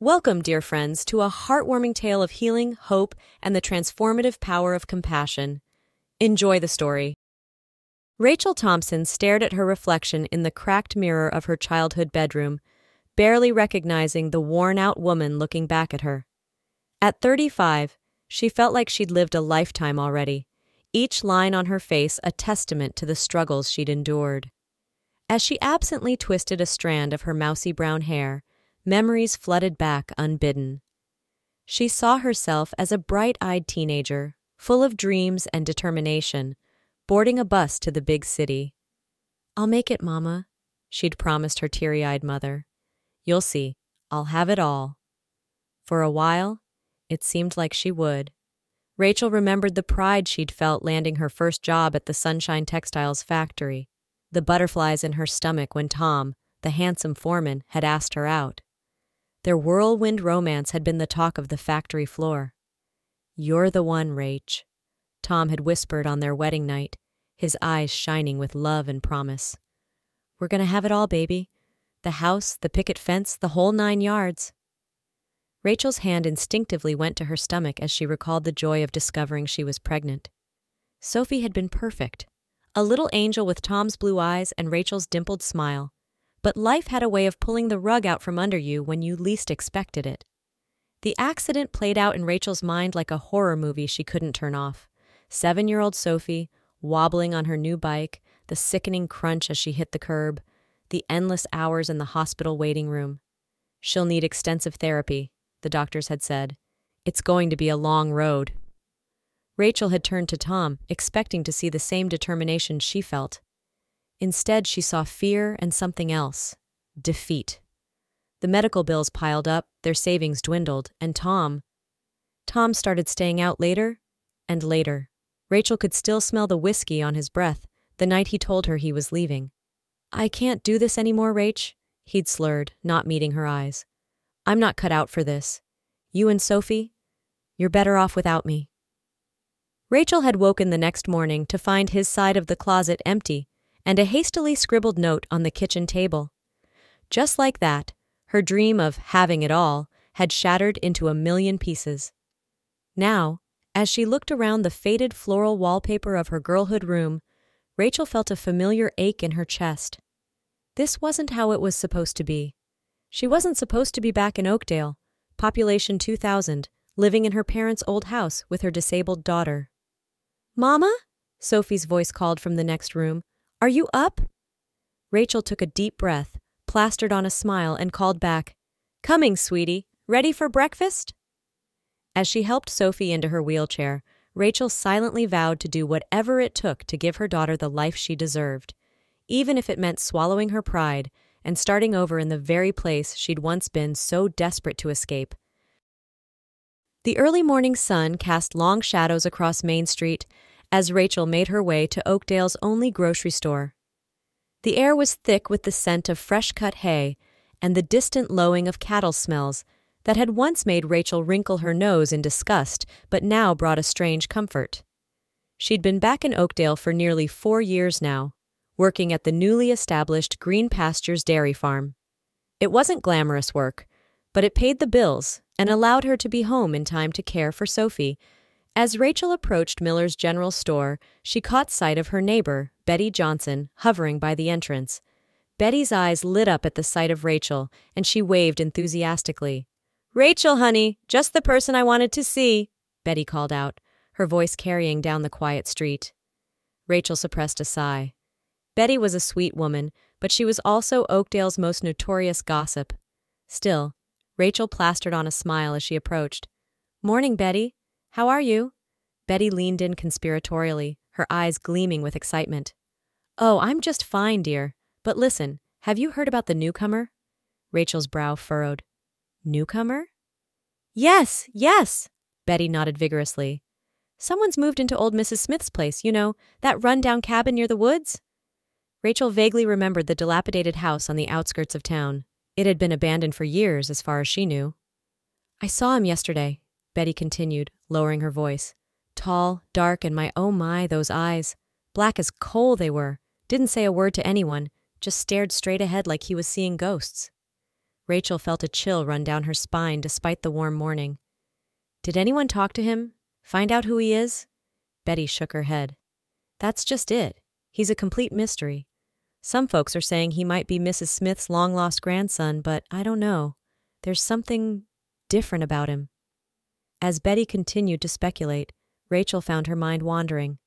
Welcome, dear friends, to a heartwarming tale of healing, hope, and the transformative power of compassion. Enjoy the story. Rachel Thompson stared at her reflection in the cracked mirror of her childhood bedroom, barely recognizing the worn out woman looking back at her. At 35, she felt like she'd lived a lifetime already, each line on her face a testament to the struggles she'd endured. As she absently twisted a strand of her mousy brown hair, memories flooded back unbidden. She saw herself as a bright-eyed teenager, full of dreams and determination, boarding a bus to the big city. I'll make it, Mama, she'd promised her teary-eyed mother. You'll see, I'll have it all. For a while, it seemed like she would. Rachel remembered the pride she'd felt landing her first job at the Sunshine Textiles factory, the butterflies in her stomach when Tom, the handsome foreman, had asked her out. Their whirlwind romance had been the talk of the factory floor. You're the one, Rach, Tom had whispered on their wedding night, his eyes shining with love and promise. We're going to have it all, baby. The house, the picket fence, the whole nine yards. Rachel's hand instinctively went to her stomach as she recalled the joy of discovering she was pregnant. Sophie had been perfect, a little angel with Tom's blue eyes and Rachel's dimpled smile, but life had a way of pulling the rug out from under you when you least expected it. The accident played out in Rachel's mind like a horror movie she couldn't turn off. Seven year old Sophie, wobbling on her new bike, the sickening crunch as she hit the curb, the endless hours in the hospital waiting room. She'll need extensive therapy, the doctors had said. It's going to be a long road. Rachel had turned to Tom, expecting to see the same determination she felt. Instead, she saw fear and something else defeat. The medical bills piled up, their savings dwindled, and Tom. Tom started staying out later and later. Rachel could still smell the whiskey on his breath the night he told her he was leaving. I can't do this anymore, Rach, he'd slurred, not meeting her eyes. I'm not cut out for this. You and Sophie, you're better off without me. Rachel had woken the next morning to find his side of the closet empty and a hastily scribbled note on the kitchen table. Just like that, her dream of having it all had shattered into a million pieces. Now, as she looked around the faded floral wallpaper of her girlhood room, Rachel felt a familiar ache in her chest. This wasn't how it was supposed to be. She wasn't supposed to be back in Oakdale, population 2000, living in her parents' old house with her disabled daughter. Mama? Sophie's voice called from the next room, are you up? Rachel took a deep breath, plastered on a smile, and called back, Coming, sweetie. Ready for breakfast? As she helped Sophie into her wheelchair, Rachel silently vowed to do whatever it took to give her daughter the life she deserved, even if it meant swallowing her pride and starting over in the very place she'd once been so desperate to escape. The early morning sun cast long shadows across Main Street as Rachel made her way to Oakdale's only grocery store. The air was thick with the scent of fresh cut hay and the distant lowing of cattle smells that had once made Rachel wrinkle her nose in disgust but now brought a strange comfort. She'd been back in Oakdale for nearly four years now, working at the newly established Green Pastures Dairy Farm. It wasn't glamorous work, but it paid the bills and allowed her to be home in time to care for Sophie, as Rachel approached Miller's general store, she caught sight of her neighbor, Betty Johnson, hovering by the entrance. Betty's eyes lit up at the sight of Rachel, and she waved enthusiastically. Rachel, honey, just the person I wanted to see, Betty called out, her voice carrying down the quiet street. Rachel suppressed a sigh. Betty was a sweet woman, but she was also Oakdale's most notorious gossip. Still, Rachel plastered on a smile as she approached. Morning, Betty, how are you? Betty leaned in conspiratorially, her eyes gleaming with excitement. Oh, I'm just fine, dear. But listen, have you heard about the newcomer? Rachel's brow furrowed. Newcomer? Yes, yes, Betty nodded vigorously. Someone's moved into old Mrs. Smith's place, you know, that run-down cabin near the woods. Rachel vaguely remembered the dilapidated house on the outskirts of town. It had been abandoned for years, as far as she knew. I saw him yesterday, Betty continued, lowering her voice. Tall, dark, and my oh my, those eyes. Black as coal they were. Didn't say a word to anyone, just stared straight ahead like he was seeing ghosts. Rachel felt a chill run down her spine despite the warm morning. Did anyone talk to him? Find out who he is? Betty shook her head. That's just it. He's a complete mystery. Some folks are saying he might be Mrs. Smith's long lost grandson, but I don't know. There's something different about him. As Betty continued to speculate, Rachel found her mind wandering.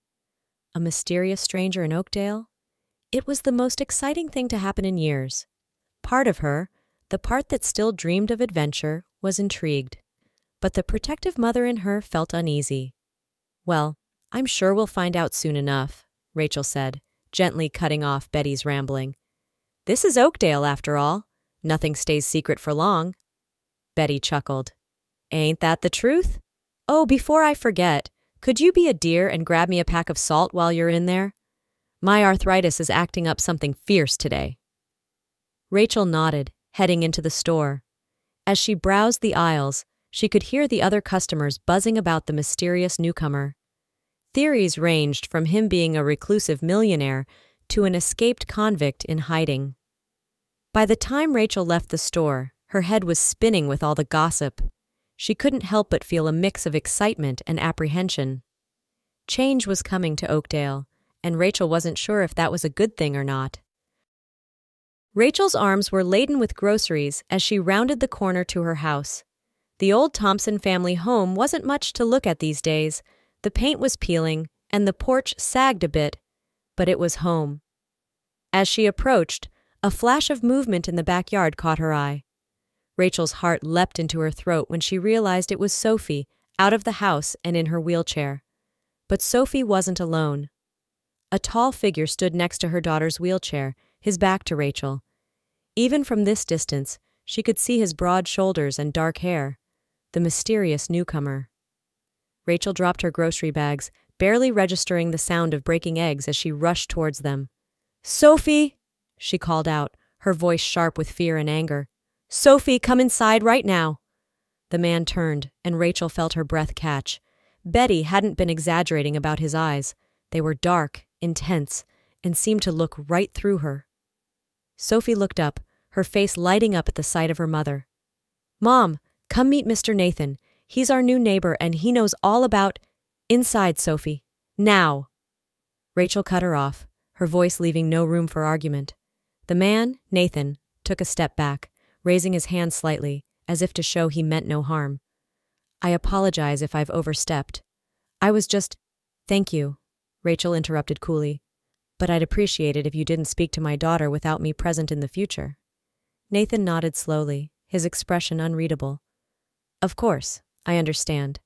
A mysterious stranger in Oakdale? It was the most exciting thing to happen in years. Part of her, the part that still dreamed of adventure, was intrigued. But the protective mother in her felt uneasy. Well, I'm sure we'll find out soon enough, Rachel said, gently cutting off Betty's rambling. This is Oakdale, after all. Nothing stays secret for long. Betty chuckled. Ain't that the truth? Oh, before I forget, could you be a dear and grab me a pack of salt while you're in there? My arthritis is acting up something fierce today. Rachel nodded, heading into the store. As she browsed the aisles, she could hear the other customers buzzing about the mysterious newcomer. Theories ranged from him being a reclusive millionaire to an escaped convict in hiding. By the time Rachel left the store, her head was spinning with all the gossip she couldn't help but feel a mix of excitement and apprehension. Change was coming to Oakdale, and Rachel wasn't sure if that was a good thing or not. Rachel's arms were laden with groceries as she rounded the corner to her house. The old Thompson family home wasn't much to look at these days. The paint was peeling, and the porch sagged a bit, but it was home. As she approached, a flash of movement in the backyard caught her eye. Rachel's heart leapt into her throat when she realized it was Sophie, out of the house and in her wheelchair. But Sophie wasn't alone. A tall figure stood next to her daughter's wheelchair, his back to Rachel. Even from this distance, she could see his broad shoulders and dark hair. The mysterious newcomer. Rachel dropped her grocery bags, barely registering the sound of breaking eggs as she rushed towards them. Sophie! she called out, her voice sharp with fear and anger. Sophie, come inside right now. The man turned, and Rachel felt her breath catch. Betty hadn't been exaggerating about his eyes. They were dark, intense, and seemed to look right through her. Sophie looked up, her face lighting up at the sight of her mother. Mom, come meet Mr. Nathan. He's our new neighbor and he knows all about. Inside, Sophie. Now. Rachel cut her off, her voice leaving no room for argument. The man, Nathan, took a step back raising his hand slightly, as if to show he meant no harm. I apologize if I've overstepped. I was just... Thank you, Rachel interrupted coolly. But I'd appreciate it if you didn't speak to my daughter without me present in the future. Nathan nodded slowly, his expression unreadable. Of course, I understand.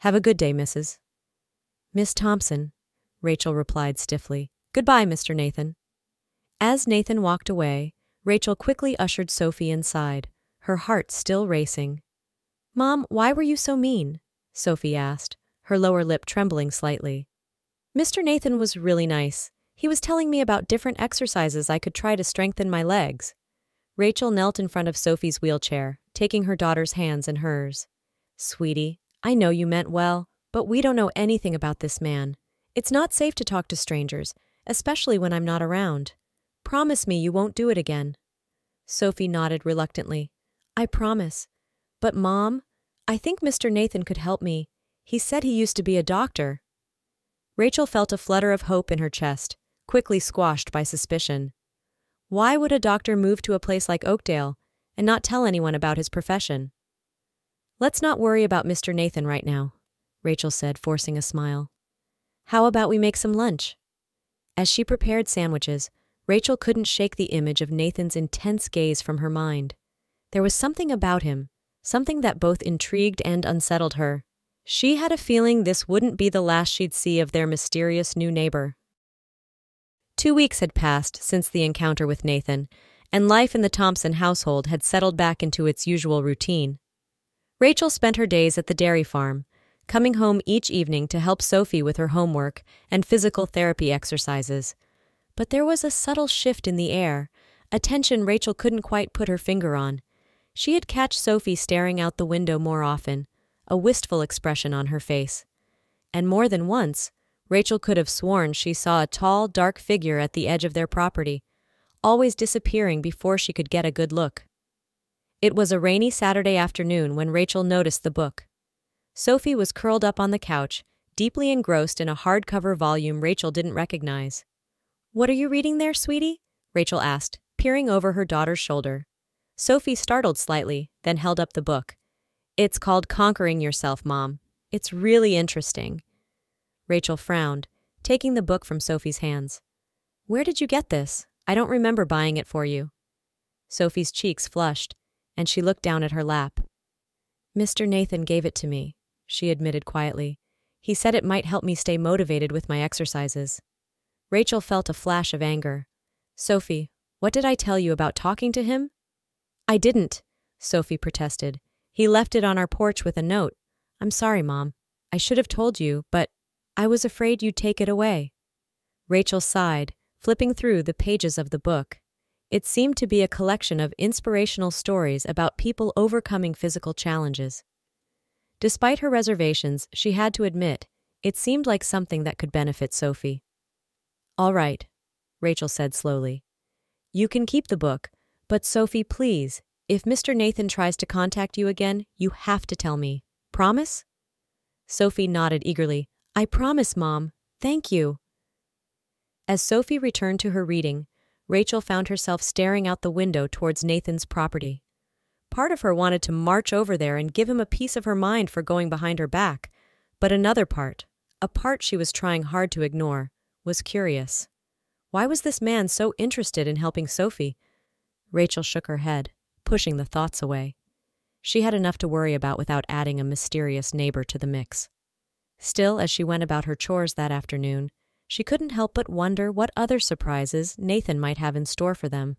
Have a good day, Mrs. Miss Thompson, Rachel replied stiffly. Goodbye, Mr. Nathan. As Nathan walked away, Rachel quickly ushered Sophie inside, her heart still racing. Mom, why were you so mean? Sophie asked, her lower lip trembling slightly. Mr. Nathan was really nice. He was telling me about different exercises I could try to strengthen my legs. Rachel knelt in front of Sophie's wheelchair, taking her daughter's hands in hers. Sweetie, I know you meant well, but we don't know anything about this man. It's not safe to talk to strangers, especially when I'm not around. Promise me you won't do it again. Sophie nodded reluctantly. I promise. But, Mom, I think Mr. Nathan could help me. He said he used to be a doctor. Rachel felt a flutter of hope in her chest, quickly squashed by suspicion. Why would a doctor move to a place like Oakdale and not tell anyone about his profession? Let's not worry about Mr. Nathan right now, Rachel said, forcing a smile. How about we make some lunch? As she prepared sandwiches, Rachel couldn't shake the image of Nathan's intense gaze from her mind. There was something about him, something that both intrigued and unsettled her. She had a feeling this wouldn't be the last she'd see of their mysterious new neighbor. Two weeks had passed since the encounter with Nathan, and life in the Thompson household had settled back into its usual routine. Rachel spent her days at the dairy farm, coming home each evening to help Sophie with her homework and physical therapy exercises, but there was a subtle shift in the air, a tension Rachel couldn't quite put her finger on. She had catch Sophie staring out the window more often, a wistful expression on her face. And more than once, Rachel could have sworn she saw a tall, dark figure at the edge of their property, always disappearing before she could get a good look. It was a rainy Saturday afternoon when Rachel noticed the book. Sophie was curled up on the couch, deeply engrossed in a hardcover volume Rachel didn't recognize. What are you reading there, sweetie? Rachel asked, peering over her daughter's shoulder. Sophie startled slightly, then held up the book. It's called Conquering Yourself, Mom. It's really interesting. Rachel frowned, taking the book from Sophie's hands. Where did you get this? I don't remember buying it for you. Sophie's cheeks flushed, and she looked down at her lap. Mr. Nathan gave it to me, she admitted quietly. He said it might help me stay motivated with my exercises. Rachel felt a flash of anger. Sophie, what did I tell you about talking to him? I didn't, Sophie protested. He left it on our porch with a note. I'm sorry, Mom. I should have told you, but I was afraid you'd take it away. Rachel sighed, flipping through the pages of the book. It seemed to be a collection of inspirational stories about people overcoming physical challenges. Despite her reservations, she had to admit, it seemed like something that could benefit Sophie. All right, Rachel said slowly. You can keep the book, but Sophie, please, if Mr. Nathan tries to contact you again, you have to tell me. Promise? Sophie nodded eagerly. I promise, Mom. Thank you. As Sophie returned to her reading, Rachel found herself staring out the window towards Nathan's property. Part of her wanted to march over there and give him a piece of her mind for going behind her back, but another part, a part she was trying hard to ignore, was curious. Why was this man so interested in helping Sophie? Rachel shook her head, pushing the thoughts away. She had enough to worry about without adding a mysterious neighbor to the mix. Still, as she went about her chores that afternoon, she couldn't help but wonder what other surprises Nathan might have in store for them.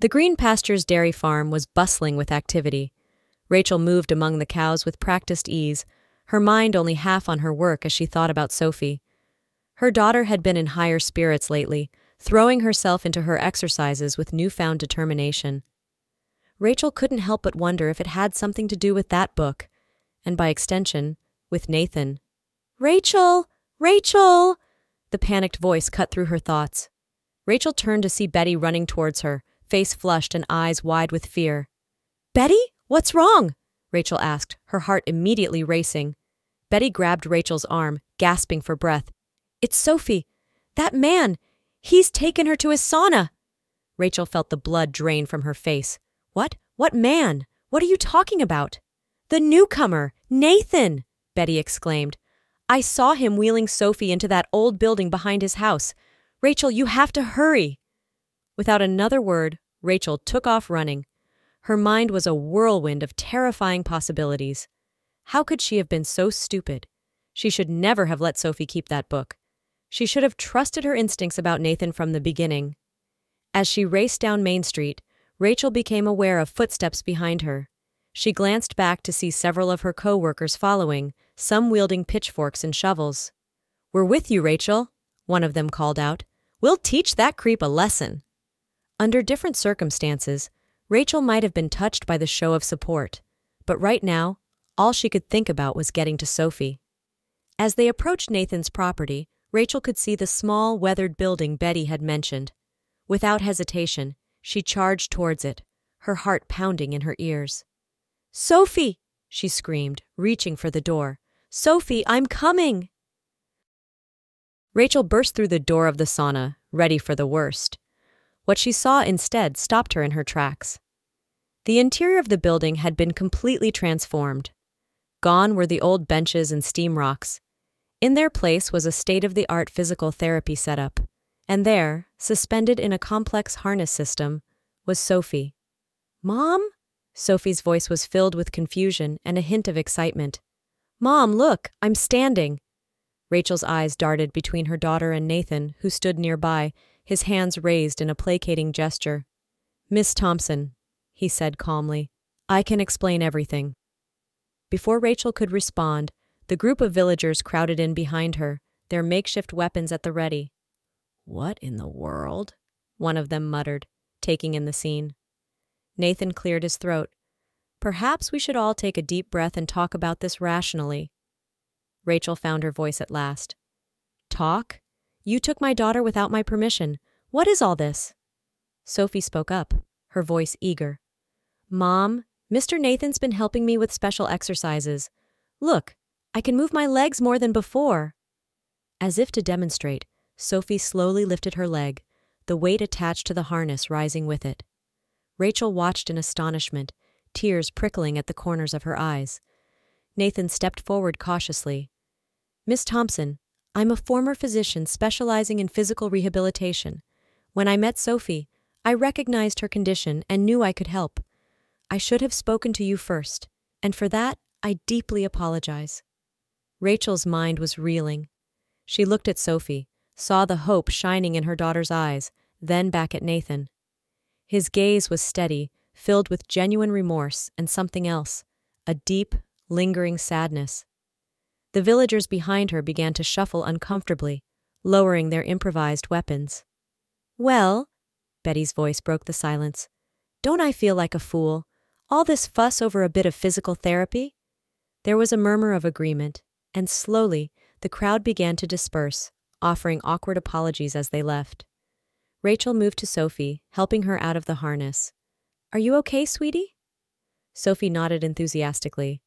The Green Pastures dairy farm was bustling with activity. Rachel moved among the cows with practiced ease, her mind only half on her work as she thought about Sophie. Her daughter had been in higher spirits lately, throwing herself into her exercises with newfound determination. Rachel couldn't help but wonder if it had something to do with that book, and by extension, with Nathan. Rachel! Rachel! The panicked voice cut through her thoughts. Rachel turned to see Betty running towards her, face flushed and eyes wide with fear. Betty, what's wrong? Rachel asked, her heart immediately racing. Betty grabbed Rachel's arm, gasping for breath. It's Sophie. That man. He's taken her to his sauna. Rachel felt the blood drain from her face. What? What man? What are you talking about? The newcomer, Nathan, Betty exclaimed. I saw him wheeling Sophie into that old building behind his house. Rachel, you have to hurry. Without another word, Rachel took off running. Her mind was a whirlwind of terrifying possibilities. How could she have been so stupid? She should never have let Sophie keep that book. She should have trusted her instincts about Nathan from the beginning. As she raced down Main Street, Rachel became aware of footsteps behind her. She glanced back to see several of her co-workers following, some wielding pitchforks and shovels. We're with you, Rachel, one of them called out. We'll teach that creep a lesson. Under different circumstances, Rachel might have been touched by the show of support, but right now, all she could think about was getting to Sophie. As they approached Nathan's property, Rachel could see the small, weathered building Betty had mentioned. Without hesitation, she charged towards it, her heart pounding in her ears. Sophie! she screamed, reaching for the door. Sophie, I'm coming! Rachel burst through the door of the sauna, ready for the worst. What she saw instead stopped her in her tracks. The interior of the building had been completely transformed. Gone were the old benches and steam rocks. In their place was a state-of-the-art physical therapy setup, and there, suspended in a complex harness system, was Sophie. Mom? Sophie's voice was filled with confusion and a hint of excitement. Mom, look, I'm standing. Rachel's eyes darted between her daughter and Nathan, who stood nearby, his hands raised in a placating gesture. Miss Thompson, he said calmly, I can explain everything. Before Rachel could respond, the group of villagers crowded in behind her, their makeshift weapons at the ready. What in the world? One of them muttered, taking in the scene. Nathan cleared his throat. Perhaps we should all take a deep breath and talk about this rationally. Rachel found her voice at last. Talk? You took my daughter without my permission. What is all this? Sophie spoke up, her voice eager. Mom, Mr. Nathan's been helping me with special exercises. Look, I can move my legs more than before. As if to demonstrate, Sophie slowly lifted her leg, the weight attached to the harness rising with it. Rachel watched in astonishment, tears prickling at the corners of her eyes. Nathan stepped forward cautiously. Miss Thompson, I'm a former physician specializing in physical rehabilitation. When I met Sophie, I recognized her condition and knew I could help. I should have spoken to you first, and for that, I deeply apologize. Rachel's mind was reeling. She looked at Sophie, saw the hope shining in her daughter's eyes, then back at Nathan. His gaze was steady, filled with genuine remorse and something else, a deep, lingering sadness. The villagers behind her began to shuffle uncomfortably, lowering their improvised weapons. Well, Betty's voice broke the silence, don't I feel like a fool? All this fuss over a bit of physical therapy? There was a murmur of agreement, and slowly the crowd began to disperse, offering awkward apologies as they left. Rachel moved to Sophie, helping her out of the harness. Are you okay, sweetie? Sophie nodded enthusiastically.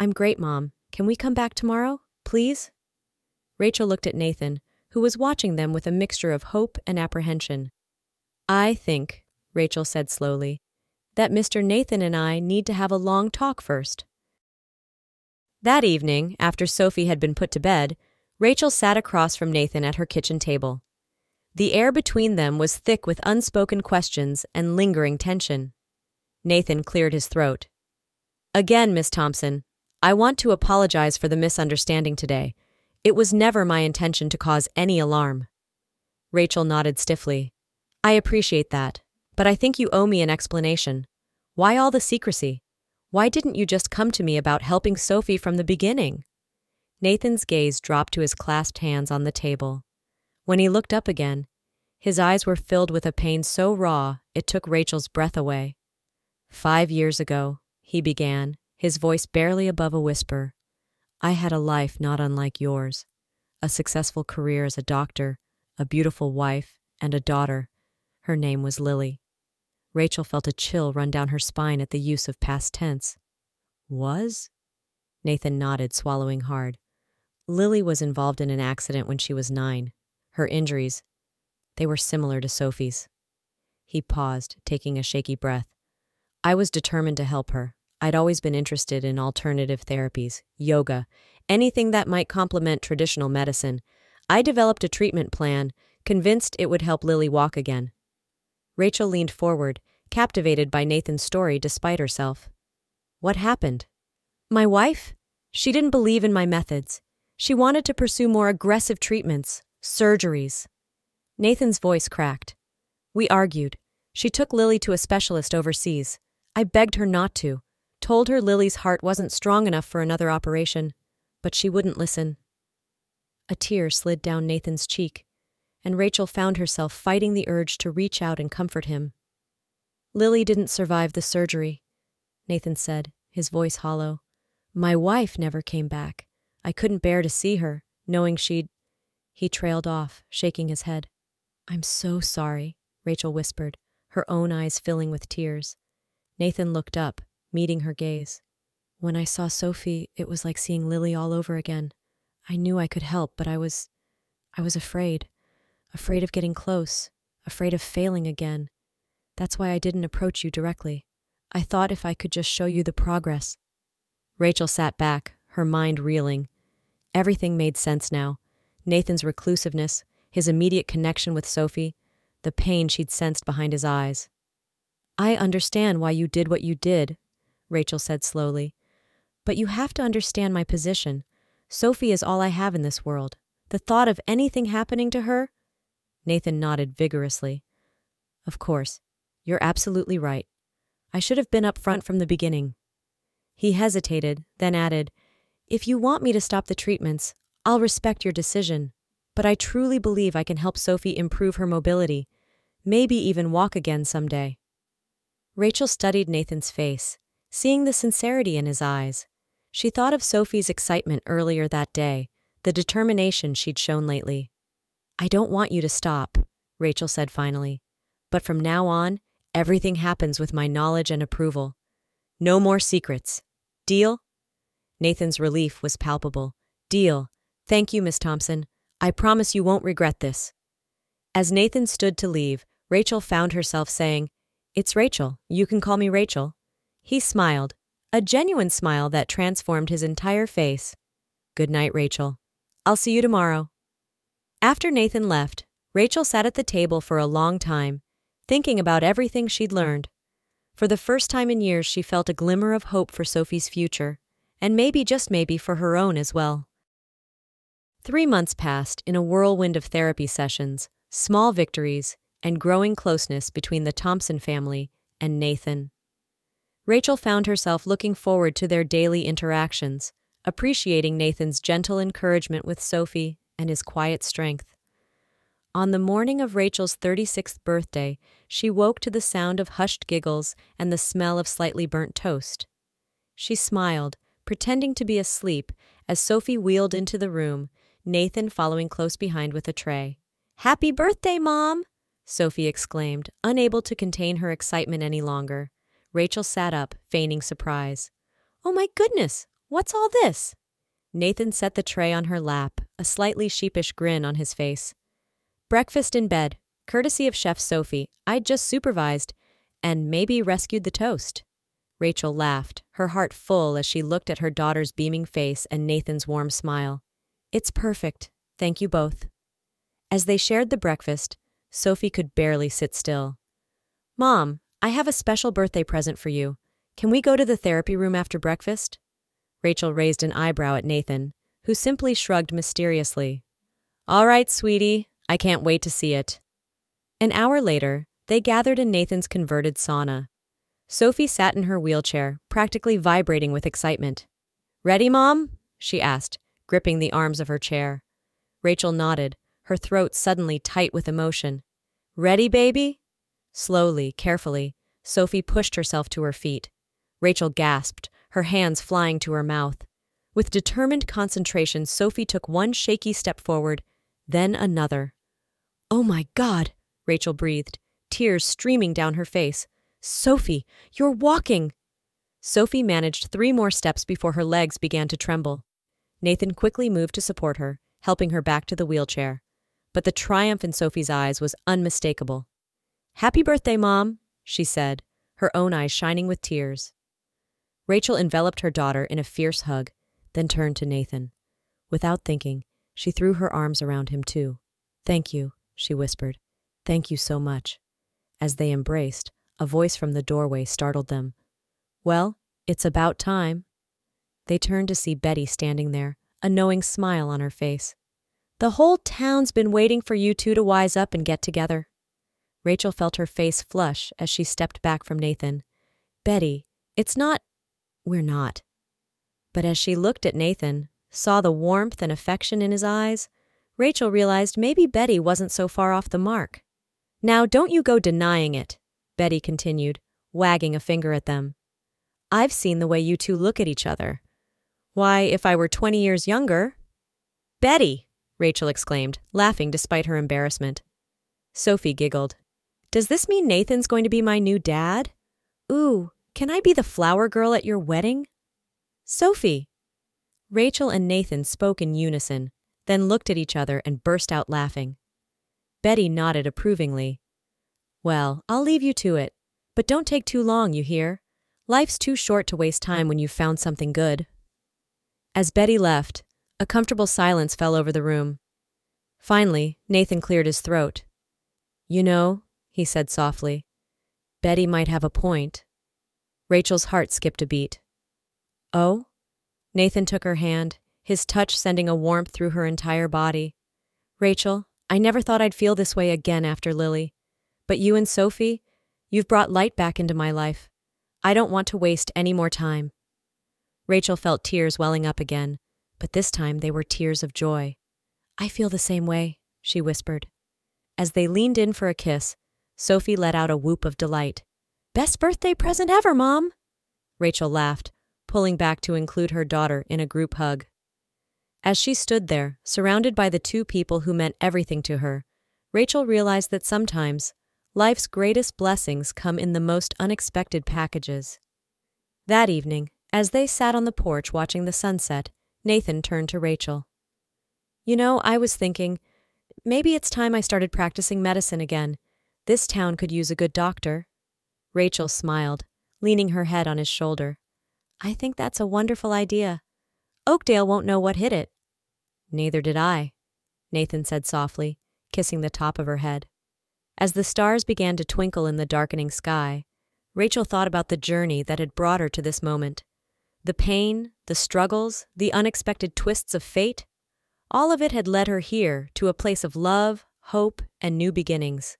I'm great, Mom. Can we come back tomorrow, please? Rachel looked at Nathan, who was watching them with a mixture of hope and apprehension. I think, Rachel said slowly, that Mr. Nathan and I need to have a long talk first. That evening, after Sophie had been put to bed, Rachel sat across from Nathan at her kitchen table. The air between them was thick with unspoken questions and lingering tension. Nathan cleared his throat. Again, Miss Thompson, I want to apologize for the misunderstanding today. It was never my intention to cause any alarm. Rachel nodded stiffly. I appreciate that, but I think you owe me an explanation. Why all the secrecy? Why didn't you just come to me about helping Sophie from the beginning? Nathan's gaze dropped to his clasped hands on the table. When he looked up again, his eyes were filled with a pain so raw it took Rachel's breath away. Five years ago, he began, his voice barely above a whisper. I had a life not unlike yours a successful career as a doctor, a beautiful wife, and a daughter. Her name was Lily. Rachel felt a chill run down her spine at the use of past tense. Was? Nathan nodded, swallowing hard. Lily was involved in an accident when she was nine. Her injuries, they were similar to Sophie's. He paused, taking a shaky breath. I was determined to help her. I'd always been interested in alternative therapies, yoga, anything that might complement traditional medicine. I developed a treatment plan, convinced it would help Lily walk again. Rachel leaned forward, captivated by Nathan's story despite herself. What happened? My wife? She didn't believe in my methods. She wanted to pursue more aggressive treatments, surgeries. Nathan's voice cracked. We argued. She took Lily to a specialist overseas. I begged her not to, told her Lily's heart wasn't strong enough for another operation, but she wouldn't listen. A tear slid down Nathan's cheek, and Rachel found herself fighting the urge to reach out and comfort him. Lily didn't survive the surgery, Nathan said, his voice hollow. My wife never came back. I couldn't bear to see her, knowing she'd. He trailed off, shaking his head. I'm so sorry, Rachel whispered, her own eyes filling with tears. Nathan looked up, meeting her gaze. When I saw Sophie, it was like seeing Lily all over again. I knew I could help, but I was. I was afraid. Afraid of getting close, afraid of failing again, that's why I didn't approach you directly. I thought if I could just show you the progress. Rachel sat back, her mind reeling. Everything made sense now. Nathan's reclusiveness, his immediate connection with Sophie, the pain she'd sensed behind his eyes. I understand why you did what you did, Rachel said slowly. But you have to understand my position. Sophie is all I have in this world. The thought of anything happening to her? Nathan nodded vigorously. Of course. You're absolutely right. I should have been up front from the beginning. He hesitated, then added, If you want me to stop the treatments, I'll respect your decision, but I truly believe I can help Sophie improve her mobility, maybe even walk again someday. Rachel studied Nathan's face, seeing the sincerity in his eyes. She thought of Sophie's excitement earlier that day, the determination she'd shown lately. I don't want you to stop, Rachel said finally, but from now on, Everything happens with my knowledge and approval. No more secrets. Deal? Nathan's relief was palpable. Deal. Thank you, Miss Thompson. I promise you won't regret this. As Nathan stood to leave, Rachel found herself saying, It's Rachel. You can call me Rachel. He smiled, a genuine smile that transformed his entire face. Good night, Rachel. I'll see you tomorrow. After Nathan left, Rachel sat at the table for a long time, thinking about everything she'd learned. For the first time in years, she felt a glimmer of hope for Sophie's future, and maybe just maybe for her own as well. Three months passed in a whirlwind of therapy sessions, small victories, and growing closeness between the Thompson family and Nathan. Rachel found herself looking forward to their daily interactions, appreciating Nathan's gentle encouragement with Sophie and his quiet strength. On the morning of Rachel's 36th birthday, she woke to the sound of hushed giggles and the smell of slightly burnt toast. She smiled, pretending to be asleep, as Sophie wheeled into the room, Nathan following close behind with a tray. Happy birthday, Mom! Sophie exclaimed, unable to contain her excitement any longer. Rachel sat up, feigning surprise. Oh my goodness, what's all this? Nathan set the tray on her lap, a slightly sheepish grin on his face. Breakfast in bed, courtesy of Chef Sophie, I just supervised and maybe rescued the toast. Rachel laughed, her heart full as she looked at her daughter's beaming face and Nathan's warm smile. It's perfect. Thank you both. As they shared the breakfast, Sophie could barely sit still. Mom, I have a special birthday present for you. Can we go to the therapy room after breakfast? Rachel raised an eyebrow at Nathan, who simply shrugged mysteriously. All right, sweetie, I can't wait to see it. An hour later, they gathered in Nathan's converted sauna. Sophie sat in her wheelchair, practically vibrating with excitement. Ready, Mom? she asked, gripping the arms of her chair. Rachel nodded, her throat suddenly tight with emotion. Ready, baby? Slowly, carefully, Sophie pushed herself to her feet. Rachel gasped, her hands flying to her mouth. With determined concentration, Sophie took one shaky step forward, then another. Oh my God, Rachel breathed, tears streaming down her face. Sophie, you're walking! Sophie managed three more steps before her legs began to tremble. Nathan quickly moved to support her, helping her back to the wheelchair. But the triumph in Sophie's eyes was unmistakable. Happy birthday, Mom, she said, her own eyes shining with tears. Rachel enveloped her daughter in a fierce hug, then turned to Nathan. Without thinking, she threw her arms around him, too. Thank you, she whispered. Thank you so much. As they embraced, a voice from the doorway startled them. Well, it's about time. They turned to see Betty standing there, a knowing smile on her face. The whole town's been waiting for you two to wise up and get together. Rachel felt her face flush as she stepped back from Nathan. Betty, it's not. We're not. But as she looked at Nathan, saw the warmth and affection in his eyes, Rachel realized maybe Betty wasn't so far off the mark. Now, don't you go denying it, Betty continued, wagging a finger at them. I've seen the way you two look at each other. Why, if I were 20 years younger... Betty! Rachel exclaimed, laughing despite her embarrassment. Sophie giggled. Does this mean Nathan's going to be my new dad? Ooh, can I be the flower girl at your wedding? Sophie! Rachel and Nathan spoke in unison, then looked at each other and burst out laughing. Betty nodded approvingly. Well, I'll leave you to it, but don't take too long, you hear? Life's too short to waste time when you've found something good. As Betty left, a comfortable silence fell over the room. Finally, Nathan cleared his throat. You know, he said softly, Betty might have a point. Rachel's heart skipped a beat. Oh? Nathan took her hand his touch sending a warmth through her entire body. Rachel, I never thought I'd feel this way again after Lily. But you and Sophie, you've brought light back into my life. I don't want to waste any more time. Rachel felt tears welling up again, but this time they were tears of joy. I feel the same way, she whispered. As they leaned in for a kiss, Sophie let out a whoop of delight. Best birthday present ever, Mom! Rachel laughed, pulling back to include her daughter in a group hug. As she stood there, surrounded by the two people who meant everything to her, Rachel realized that sometimes, life's greatest blessings come in the most unexpected packages. That evening, as they sat on the porch watching the sunset, Nathan turned to Rachel. You know, I was thinking, maybe it's time I started practicing medicine again. This town could use a good doctor. Rachel smiled, leaning her head on his shoulder. I think that's a wonderful idea. Oakdale won't know what hit it, Neither did I, Nathan said softly, kissing the top of her head. As the stars began to twinkle in the darkening sky, Rachel thought about the journey that had brought her to this moment. The pain, the struggles, the unexpected twists of fate, all of it had led her here to a place of love, hope, and new beginnings.